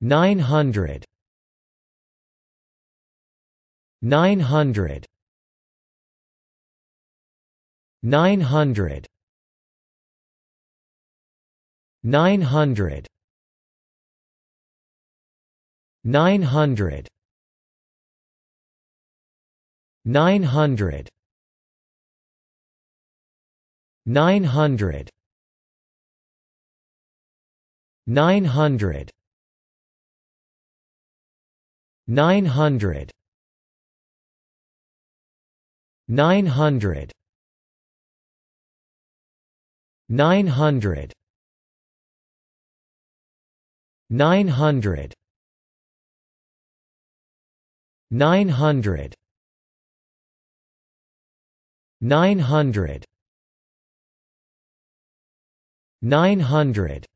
900 900 900 900 900 900 900 900 900 900 900 900 900 900 900